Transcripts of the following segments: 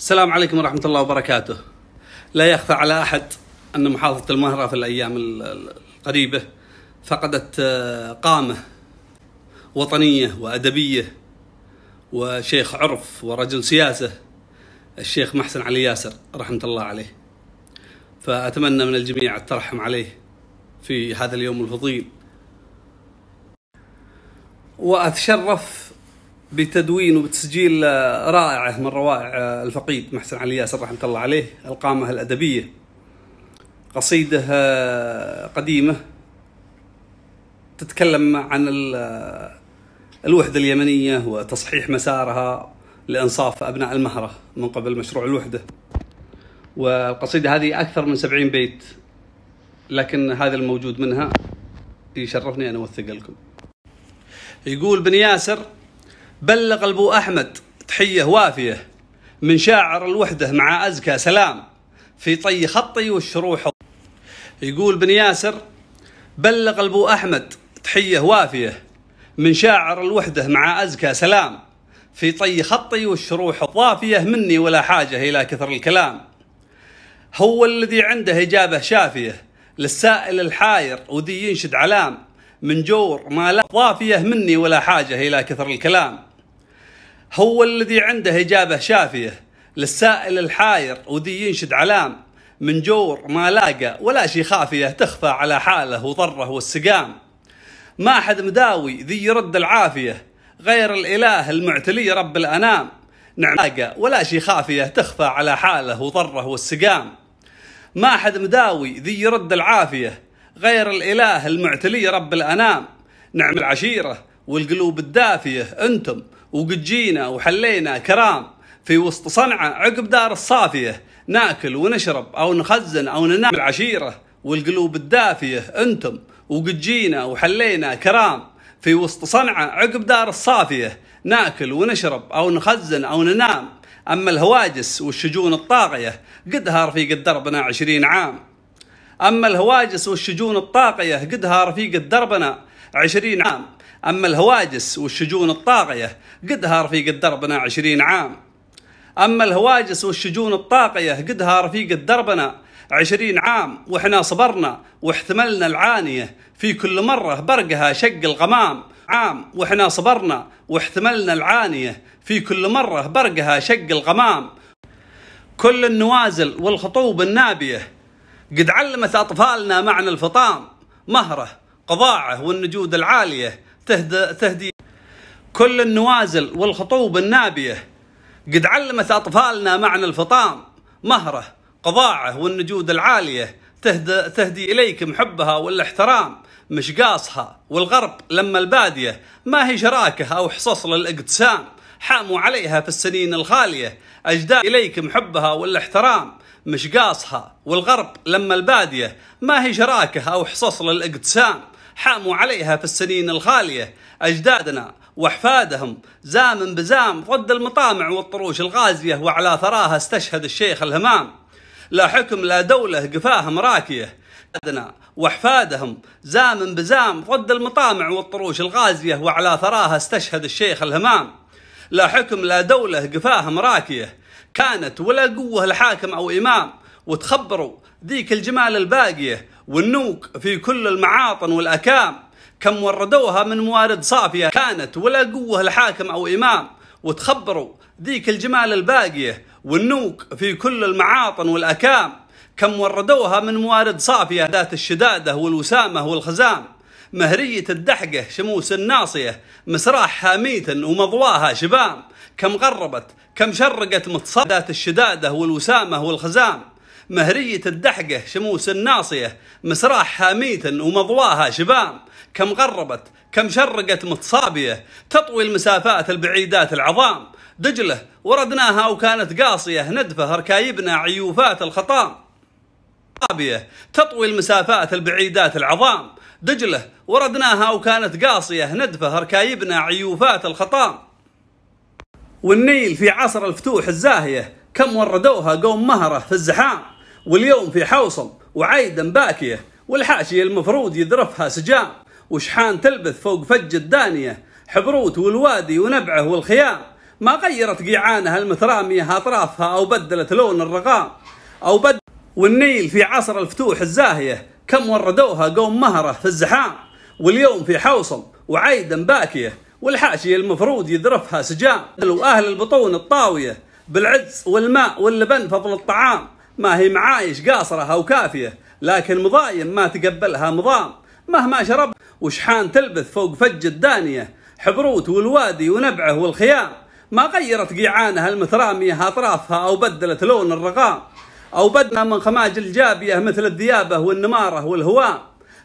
السلام عليكم ورحمة الله وبركاته لا يخفى على أحد أن محافظة المهرة في الأيام القريبة فقدت آه، قامة وطنية وأدبية وشيخ عرف ورجل سياسة الشيخ محسن علي ياسر رحمة الله عليه فأتمنى من الجميع الترحم عليه في هذا اليوم الفضيل وأتشرف بتدوين وبتسجيل آه، رائعه من روائع آه، الفقيد محسن علي ياسر رحمه الله عليه القامه الادبيه قصيده آه، قديمه تتكلم عن الوحده اليمنيه وتصحيح مسارها لانصاف ابناء المهره من قبل مشروع الوحده والقصيده هذه اكثر من 70 بيت لكن هذا الموجود منها يشرفني ان اوثق لكم يقول بن ياسر بلغ البو أحمد تحية وافية من شاعر الوحدة مع أزكى سلام في طي خطي والشروح يقول بن ياسر بلغ البو أحمد تحية وافية من شاعر الوحدة مع أزكى سلام في طي خطي والشروح ضافية مني ولا حاجة إلى كثر الكلام هو الذي عنده إجابة شافية للسائل الحاير وذي ينشد علام من جور ما لا ضافية مني ولا حاجة إلى كثر الكلام هو الذي عنده إجابة شافية للسائل الحاير وذي ينشد علام من جور ما لاقى ولا شي خافية تخفى على حاله وضره والسقام ما أحد مداوي ذي يرد العافية غير الإله المعتلي رب الأنام نعم لاقى ولا شي خافية تخفى على حاله وضره والسقام ما أحد مداوي ذي يرد العافية غير الإله المعتلي رب الأنام نعم العشيرة والقلوب الدافية أنتم وقد جينا وحلينا كرام في وسط صنعاء عقب دار الصافية ناكل ونشرب أو نخزن أو ننام العشيرة والقلوب الدافية أنتم وقد جينا وحلينا كرام في وسط صنعاء عقب دار الصافية ناكل ونشرب أو نخزن أو ننام أما الهواجس والشجون الطاقية قدها رفيق دربنا عشرين عام أما الهواجس والشجون الطاقية قدها رفيق دربنا عشرين عام أما الهواجس والشجون الطاغية قدها رفيق دربنا عشرين عام أما الهواجس والشجون الطاغية قدها رفيق دربنا عشرين عام وإحنا صبرنا واحتملنا العانية في كل مرة برقها شق الغمام عام وإحنا صبرنا واحتملنا العانية في كل مرة برقها شق الغمام كل النوازل والخطوب النابية قد علمت أطفالنا معنى الفطام مهره قضاعه والنجود العالية تهدي كل النوازل والخطوب النابية قد علمت أطفالنا معنى الفطام مهره قضاعه والنجود العالية تهدى تهدي إليكم حبها والاحترام مش قاصها والغرب لما البادية ما هي شراكة أو حصص للاقتسام حاموا عليها في السنين الخالية أجداد إليكم حبها والاحترام مش قاصها والغرب لما البادية ما هي شراكة أو حصص للاقتسام حاموا عليها في السنين الخالية أجدادنا وأحفادهم زام بزام ضد المطامع والطروش الغازية وعلى ثراها استشهد الشيخ الهمام لا حكم لا دولة قفاهم راكية أجدادنا وأحفادهم زام بزام ضد المطامع والطروش الغازية وعلى ثراها استشهد الشيخ الهمام لا حكم لا دولة قفاهم راكية كانت ولا قوة لحاكم أو إمام وتخبروا ذيك الجمال الباقية والنوك في كل المعاطن والأكام كم وردوها من موارد صافية كانت ولا قوة الحاكم أو إمام وتخبروا ذيك الجمال الباقية والنوك في كل المعاطن والأكام كم وردوها من موارد صافية ذات الشدادة والوسامة والخزام مهرية الدحقة شموس الناصية مسراح هاميت ومضواها شبام كم غربت كم شرقت متصدات الشدادة والوسامة والخزام مهرية الدحقة شموس الناصية مسراح حاميتا ومضواها شبام كم غربت كم شرقت متصابية تطوي المسافات البعيدات العظام دجلة وردناها وكانت قاصية ندفة ركايبنا عيوفات الخطام صابية تطوي المسافات البعيدات العظام دجلة وردناها وكانت قاصية ندفة ركايبنا عيوفات الخطام والنيل في عصر الفتوح الزاهية كم وردوها قوم مهرة في الزحام واليوم في حوصل وعيدا باكية والحاشية المفروض يذرفها سجام وشحان تلبث فوق فج الدانية حبروت والوادي ونبعه والخيام ما غيرت قيعانها المترامية أطرافها أو بدلت لون الرغام أو بدل والنيل في عصر الفتوح الزاهية كم وردوها قوم مهرة في الزحام واليوم في حوصل وعيدا باكية والحاشية المفروض يذرفها سجام وأهل البطون الطاوية بالعدس والماء واللبن فضل الطعام ما هي معايش قاصرة أو كافية لكن مضايم ما تقبلها مضام مهما شرب وشحان تلبث فوق فج الدانية حبروت والوادي ونبعه والخيام ما غيرت قيعانها المترامية أطرافها أو بدلت لون الرغام أو بدنا من خماج الجابية مثل الذيابة والنمارة والهوام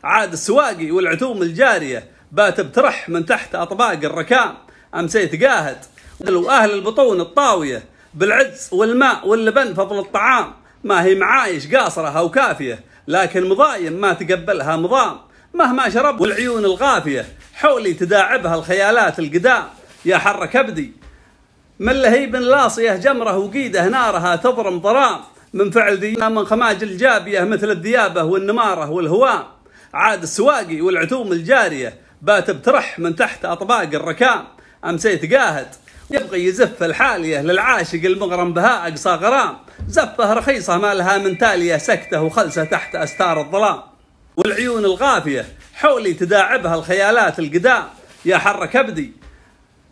عاد السواقي والعتوم الجارية بات بترح من تحت أطباق الركام أمسيت قاهد وأهل البطون الطاوية بالعدس والماء واللبن فضل الطعام ما هي معايش قاصرة أو كافية لكن مضايم ما تقبلها مضام مهما شرب والعيون الغافية حولي تداعبها الخيالات القدام يا حر كبدي من لهيب لاصية جمره وقيده نارها تضرم ضرام من فعل ذي من خماج الجابية مثل الذيابة والنمارة والهوام عاد السواقي والعتوم الجارية بات بترح من تحت أطباق الركام أمسيت قاهد يبغى يزف الحالية للعاشق المغرم بها أقصى غرام زفه رخيصة ما لها من تالية سكته وخلسة تحت أستار الظلام والعيون الغافية حولي تداعبها الخيالات القدام يا حر كبدي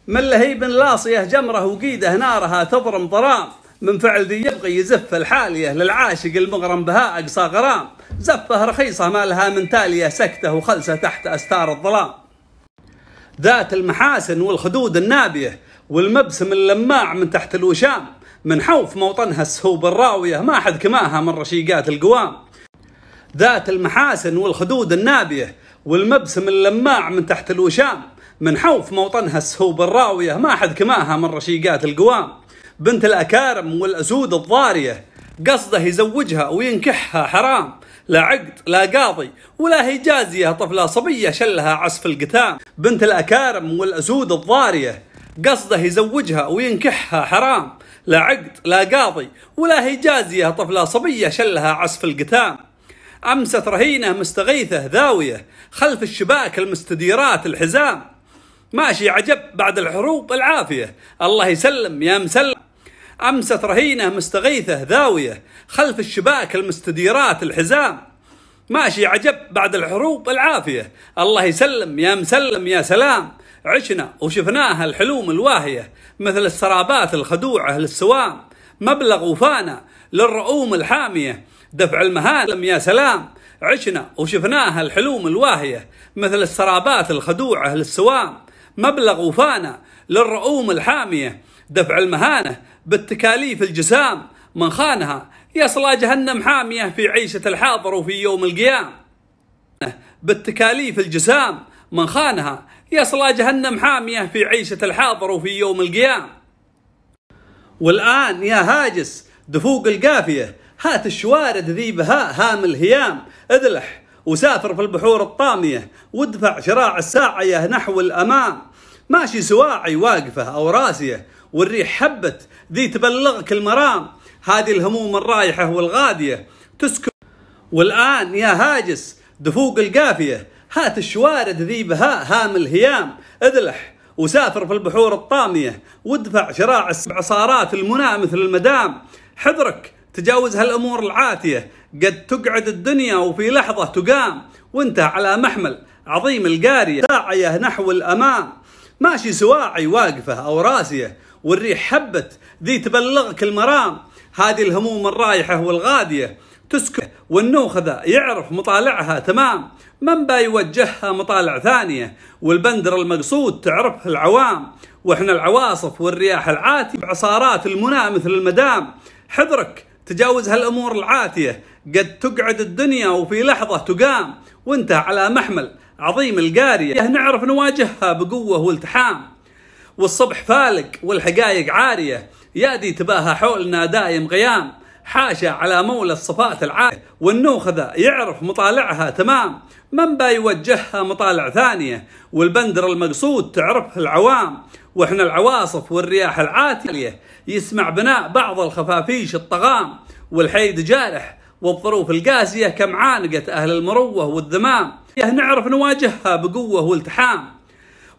من لهيب لاصية جمره وقيده نارها تضرم ضرام من فعل ذي يبغي يزف الحالية للعاشق المغرم بها أقصى غرام زفه رخيصة ما لها من تالية سكته وخلسة تحت أستار الظلام ذات المحاسن والخدود النابية والمبسم اللماع من تحت الوشام من حوف موطنها السهوب الراوية ما حد كماها من رشيقات القوام ذات المحاسن والخدود النابية والمبسم اللماع من تحت الوشام من حوف موطنها السهوب الراوية ما حد كماها من رشيقات القوام بنت الأكارم والأسود الضارية قصده يزوجها وينكحها حرام لا عقد لا قاضي ولا هي جازية طفلة صبية شلها عسف القتام بنت الأكارم والأسود الضارية قصده يزوجها وينكحها حرام لا عقد لا قاضي ولا هي جازية طفلة صبية شلها عسف القتام أمست رهينة مستغيثة ذاوية خلف الشباك المستديرات الحزام ماشي عجب بعد الحروب العافية الله يسلم يا مسلم أمست رهينة مستغيثة ذاوية خلف الشباك المستديرات الحزام ماشي عجب بعد الحروب العافية الله يسلم يا مسلم يا سلام عشنا وشفناها الحلوم الواهية مثل السرابات الخدوعة للسوام مبلغ وفانا للرؤوم الحامية دفع المهالم يا سلام عشنا وشفناها الحلوم الواهية مثل السرابات الخدوعة للسوام مبلغ وفانا للرؤوم الحامية دفع المهانة بالتكاليف الجسام من خانها يصلى جهنم حامية في عيشة الحاضر وفي يوم القيام بالتكاليف الجسام من خانها يصلى جهنم حامية في عيشة الحاضر وفي يوم القيام والآن يا هاجس دفوق القافية هات الشوارد ذي بهاء هام الهيام اذلح وسافر في البحور الطامية وادفع شراع الساعية نحو الأمام ماشي سواعي واقفة أو راسية والريح حبت ذي تبلغك المرام هذه الهموم الرايحة والغادية تسكن والآن يا هاجس دفوق القافية هات الشوارد ذي بهاء هام الهيام اذلح وسافر في البحور الطامية وادفع شراع عصارات المنى مثل المدام حذرك تجاوز هالأمور العاتية قد تقعد الدنيا وفي لحظة تقام وانت على محمل عظيم القارية ساعية نحو الأمام ماشي سواعي واقفة أو راسية والريح حبت ذي تبلغك المرام هذه الهموم الرايحة والغادية تسكت والنوخذة يعرف مطالعها تمام من بيوجهها مطالع ثانية والبندر المقصود تعرفه العوام واحنا العواصف والرياح العاتية بعصارات المنى مثل المدام حذرك تجاوز هالأمور العاتية قد تقعد الدنيا وفي لحظة تقام وانت على محمل عظيم القارية نعرف نواجهها بقوة والتحام والصبح فالق والحقايق عارية يادي تباها حولنا دايم غيام حاشا على مولى الصفات العالية والنوخذة يعرف مطالعها تمام من بيوجهها مطالع ثانية والبندر المقصود تعرفه العوام واحنا العواصف والرياح العاتية يسمع بناء بعض الخفافيش الطغام والحيد جارح والظروف القاسية كم عانقت أهل المروة والذمام نعرف نواجهها بقوة والتحام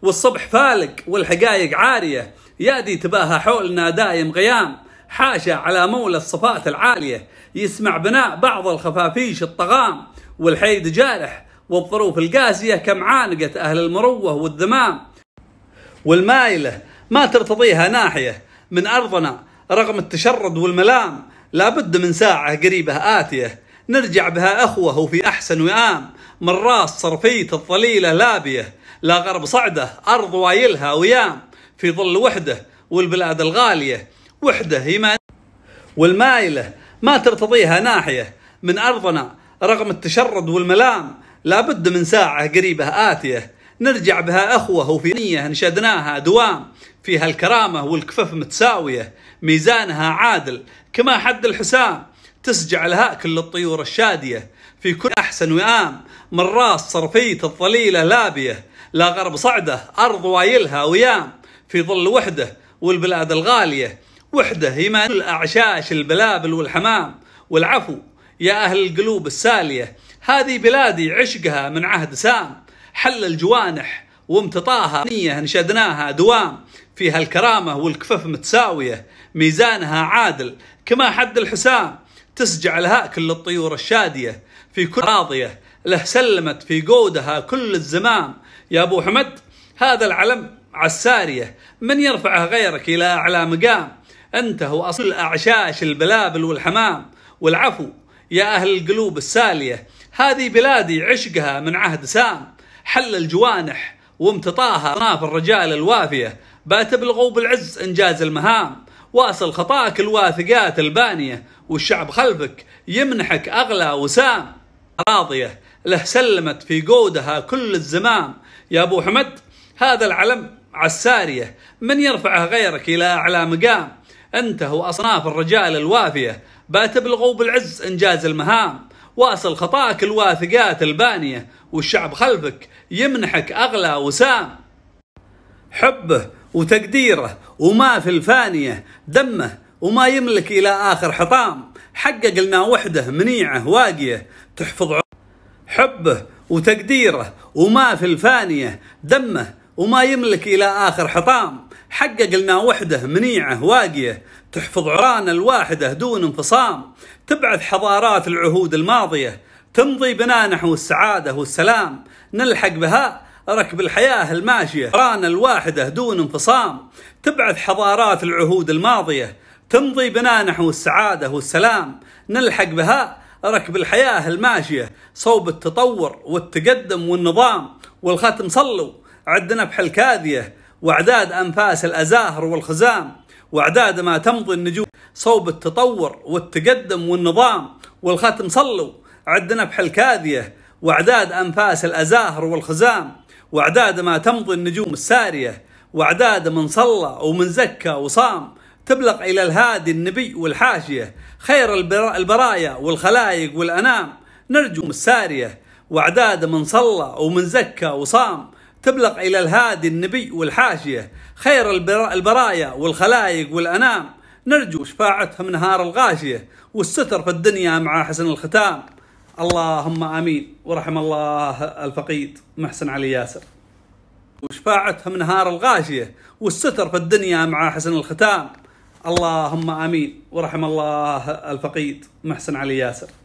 والصبح فالق والحقايق عارية يادي تباها حولنا دايم غيام حاشا على مولى الصفات العالية يسمع بناء بعض الخفافيش الطغام والحيد جارح والظروف القاسية كم عانقت أهل المروة والذمام والمايلة ما ترتضيها ناحية من أرضنا رغم التشرد والملام لابد من ساعة قريبة آتية نرجع بها أخوه وفي أحسن وئام من راس صرفيت الظليلة لابية لا غرب صعده أرض وايلها ويام في ظل وحده والبلاد الغالية وحده ما والمايلة ما ترتضيها ناحية من أرضنا رغم التشرد والملام لابد من ساعة قريبة آتية نرجع بها أخوة وفي نية انشدناها دوام فيها الكرامة والكفف متساوية ميزانها عادل كما حد الحسام تسجع لها كل الطيور الشادية في كل أحسن وئام من راس صرفية الظليلة لابية لا غرب صعده أرض وايلها ويام في ظل وحده والبلاد الغالية وحده يمان الأعشاش البلابل والحمام والعفو يا أهل القلوب السالية هذه بلادي عشقها من عهد سام حل الجوانح وامتطاها نية انشدناها دوام فيها الكرامة والكفف متساوية ميزانها عادل كما حد الحسام تسجع لها كل الطيور الشادية في كل راضية له سلمت في جودها كل الزمام يا أبو حمد هذا العلم عالسارية من يرفعه غيرك إلى أعلى مقام أنت هو أصل أعشاش البلابل والحمام والعفو يا أهل القلوب السالية هذه بلادي عشقها من عهد سام حل الجوانح وامتطاها أصناف الرجال الوافية باتبلغوا بالعز إنجاز المهام واصل خطاك الواثقات البانية والشعب خلفك يمنحك أغلى وسام راضية له سلمت في جودها كل الزمام يا أبو حمد هذا العلم عالسارية من يرفعه غيرك إلى أعلى مقام أنت وأصناف الرجال الوافية باتبلغوا بالعز إنجاز المهام واصل خطاك الواثقات البانية والشعب خلفك يمنحك أغلى وسام حبه وتقديره وما في الفانية دمه وما يملك إلى آخر حطام حقق لنا وحده منيعه واقية تحفظ حبه وتقديره وما في الفانية دمه وما يملك إلى آخر حطام حقق لنا وحدة منيعة واقية تحفظ عرانا الواحدة دون انفصام تبعث حضارات العهود الماضية تمضي بنا نحو السعادة والسلام نلحق بها ركب الحياة الماشية عرانا الواحدة دون انفصام تبعث حضارات العهود الماضية تمضي بنا نحو السعادة والسلام نلحق بها ركب الحياة الماشية صوب التطور والتقدم والنظام والختم صلوا عدنا بحل كاذية وأعداد أنفاس الأزاهر والخزام وأعداد ما تمضي النجوم صوب التطور والتقدم والنظام والختم صلوا عدنا بحل كاذية وأعداد أنفاس الأزاهر والخزام وأعداد ما تمضي النجوم السارية وأعداد من صلى ومن زكى وصام تبلغ إلى الهادي النبي والحاشية خير البرايا والخلايق والأنام نرجو السارية وأعداد من صلى ومن زكى وصام تبلغ إلى الهادي النبي والحاشية خير البرايا والخلايق والأنام نرجو شفاعتهم نهار الغاشية والستر في الدنيا مع حسن الختام اللهم آمين ورحم الله الفقيد محسن علي ياسر من نهار الغاشية والستر في الدنيا مع حسن الختام اللهم آمين ورحم الله الفقيد محسن علي ياسر